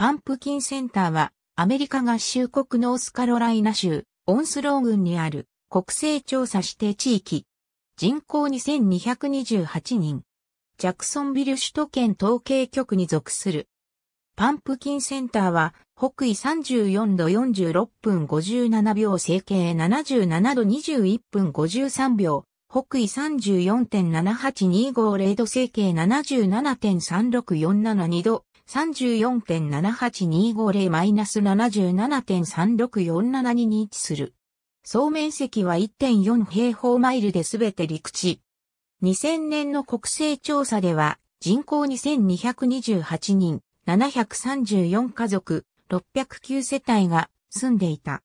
パンプキンセンターは、アメリカ合衆国ノースカロライナ州、オンスロー郡にある国勢調査指定地域。人口2228人。ジャクソンビル首都圏統計局に属する。パンプキンセンターは、北緯34度46分57秒、整形77度21分53秒、北緯34.78250度、整形77.36472度、34.78250-77.3647 2に位置する。総面積は1.4平方マイルで全て陸地。2000年の国勢調査では人口2228人、734家族、609世帯が住んでいた。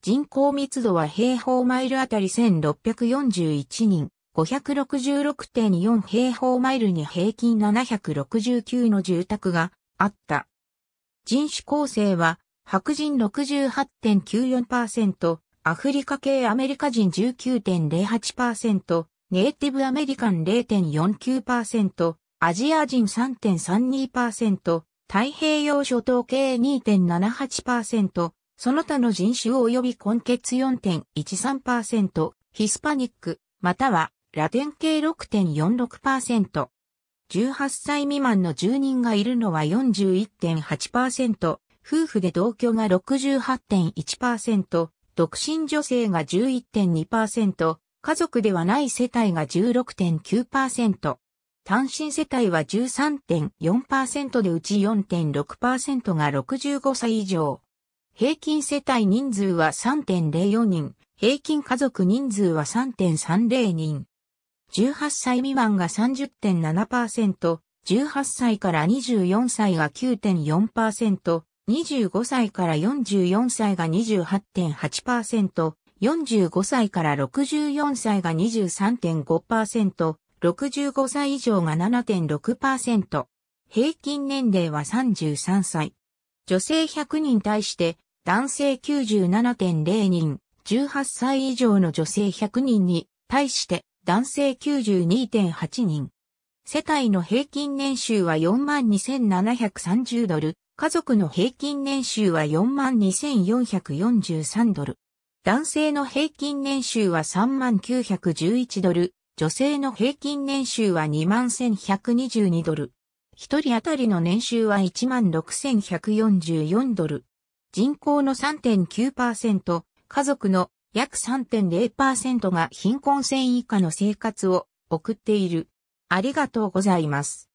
人口密度は平方マイルあたり1641人、566.4平方マイルに平均769の住宅があった。人種構成は、白人68.94%、アフリカ系アメリカ人19.08%、ネイティブアメリカン0.49%、アジア人3.32%、太平洋諸島系2.78%、その他の人種及び根血4.13%、ヒスパニック、またはラテン系6.46%。18歳未満の住人がいるのは41.8%、夫婦で同居が68.1%、独身女性が11.2%、家族ではない世帯が16.9%、単身世帯は13.4%でうち4.6%が65歳以上。平均世帯人数は3.04人、平均家族人数は3.30人。18歳未満が30.7%、18歳から24歳が9.4%、25歳から44歳が28.8%、45歳から64歳が23.5%、65歳以上が7.6%。平均年齢は33歳。女性100人対して男性97.0人、18歳以上の女性100人に対して男性92.8人。世帯の平均年収は42,730ドル、家族の平均年収は42,443ドル。男性の平均年収は3911ドル、女性の平均年収は21,122ドル。一人当たりの年収は16,144ドル。人口の3.9%、家族の約3.0%が貧困線以下の生活を送っている。ありがとうございます。